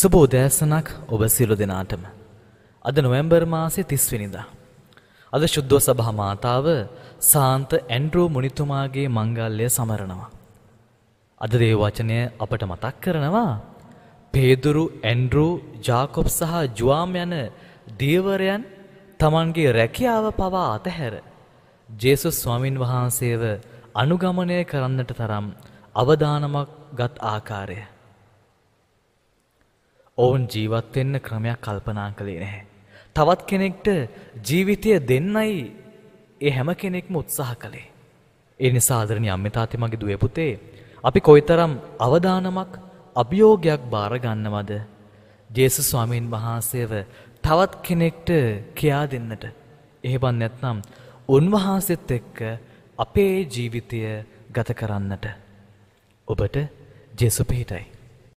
සුබ උදෑසනක් ඔබ සියලු දෙනාටම. අද නොවැම්බර් මාසේ 30 වෙනිදා. අද සුද්ධෝ සභා මාතාව සාන්ත ඇන්ඩ්‍රෝ මුනිතුමාගේ මංගල්‍ය සමරනවා. අද දේ වචනය අපට මතක් කරනවා පේදුරු ඇන්ඩ්‍රෝ ජාකොබ් සහ ජුවාම් යන දේවරයන් තමන්ගේ රැකියාව පවා අතහැර ජේසුස් ස්වාමින් වහන්සේව අනුගමනය කරන්නට තරම් අවදානමක් ගත් ආකාරය. ඔවුන් ජීවත්වෙන්න ක්‍රමයක් කල්පනා කළේ නැහැ. තවත් කෙනෙක්ට ජීවිතය දෙන්නයි ඒ හැම කෙනෙක්ම උත්සාහ කළේ. ඒ නිසාදරණ අම්මිතාති මගේ දුවපුතේ අපි කොයිතරම් අවධානමක් අභියෝගයක් භාරගන්නවද. ජේසු ස්වාමීන් වහන්සේව තවත් කෙනෙක්ට කියා දෙන්නට. එහෙබන් නැත්නම් උන්වහන්සෙත් එක්ක අපේ ජීවිතය ගත කරන්නට. ඔබට ජෙසු පිහිටයි.